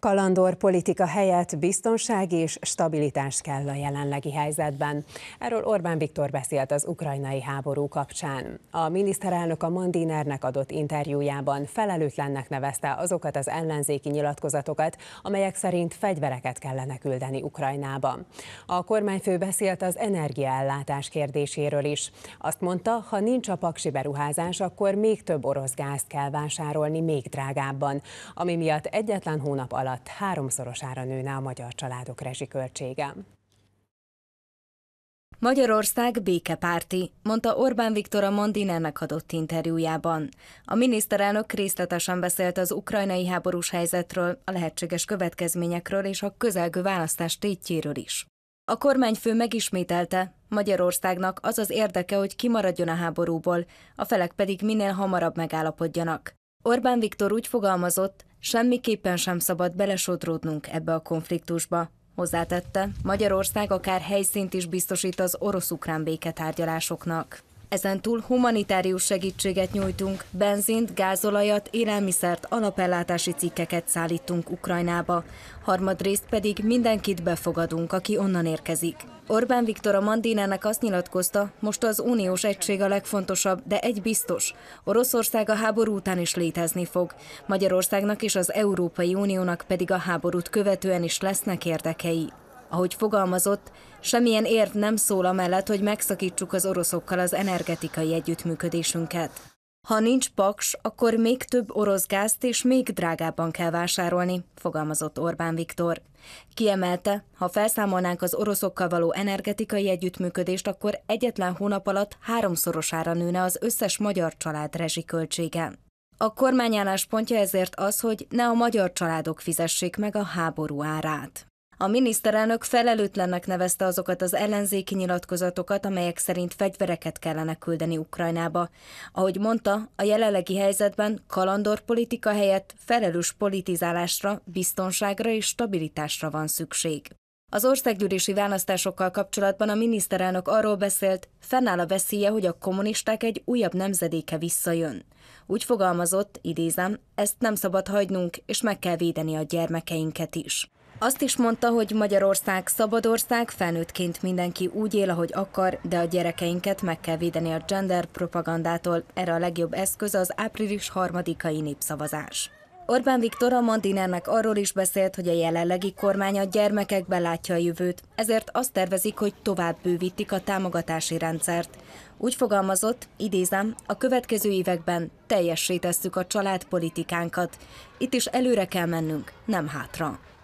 Kalandor politika helyett biztonság és stabilitás kell a jelenlegi helyzetben. Erről Orbán Viktor beszélt az ukrajnai háború kapcsán. A miniszterelnök a Mandinernek adott interjújában felelőtlennek nevezte azokat az ellenzéki nyilatkozatokat, amelyek szerint fegyvereket kellene küldeni Ukrajnába. A kormányfő beszélt az energiaellátás kérdéséről is. Azt mondta, ha nincs a paksi beruházás, akkor még több orosz gázt kell vásárolni még drágábban, ami miatt egyetlen hónap alatt alatt háromszorosára nőne a magyar családok rezsiköltsége. Magyarország békepárti, mondta Orbán Viktor a Mandinál adott interjújában. A miniszterelnök részletesen beszélt az ukrajnai háborús helyzetről, a lehetséges következményekről és a közelgő választás tétjéről is. A kormányfő megismételte, Magyarországnak az az érdeke, hogy kimaradjon a háborúból, a felek pedig minél hamarabb megállapodjanak. Orbán Viktor úgy fogalmazott, Semmiképpen sem szabad belesodródnunk ebbe a konfliktusba. Hozzátette, Magyarország akár helyszínt is biztosít az orosz-ukrán béketárgyalásoknak. Ezentúl humanitárius segítséget nyújtunk, benzint, gázolajat, élelmiszert, alapellátási cikkeket szállítunk Ukrajnába. Harmadrészt pedig mindenkit befogadunk, aki onnan érkezik. Orbán Viktor a Mandinának azt nyilatkozta, most az uniós egység a legfontosabb, de egy biztos, Oroszország a háború után is létezni fog. Magyarországnak és az Európai Uniónak pedig a háborút követően is lesznek érdekei. Ahogy fogalmazott, semmilyen érv nem szól amellett, hogy megszakítsuk az oroszokkal az energetikai együttműködésünket. Ha nincs paks, akkor még több orosz gázt és még drágábban kell vásárolni, fogalmazott Orbán Viktor. Kiemelte, ha felszámolnánk az oroszokkal való energetikai együttműködést, akkor egyetlen hónap alatt háromszorosára nőne az összes magyar család rezsiköltsége. A kormányállás pontja ezért az, hogy ne a magyar családok fizessék meg a háború árát. A miniszterelnök felelőtlennek nevezte azokat az ellenzéki nyilatkozatokat, amelyek szerint fegyvereket kellene küldeni Ukrajnába. Ahogy mondta, a jelenlegi helyzetben politika helyett felelős politizálásra, biztonságra és stabilitásra van szükség. Az országgyűlési választásokkal kapcsolatban a miniszterelnök arról beszélt, fennáll a veszélye, hogy a kommunisták egy újabb nemzedéke visszajön. Úgy fogalmazott, idézem, ezt nem szabad hagynunk, és meg kell védeni a gyermekeinket is. Azt is mondta, hogy Magyarország szabad ország, felnőttként mindenki úgy él, ahogy akar, de a gyerekeinket meg kell védeni a gender propagandától. Erre a legjobb eszköz az április harmadikai népszavazás. Orbán Viktor a Mandinernek arról is beszélt, hogy a jelenlegi kormány a gyermekekben látja a jövőt, ezért azt tervezik, hogy tovább bővítik a támogatási rendszert. Úgy fogalmazott, idézem, a következő években teljessé tesszük a családpolitikánkat. Itt is előre kell mennünk, nem hátra.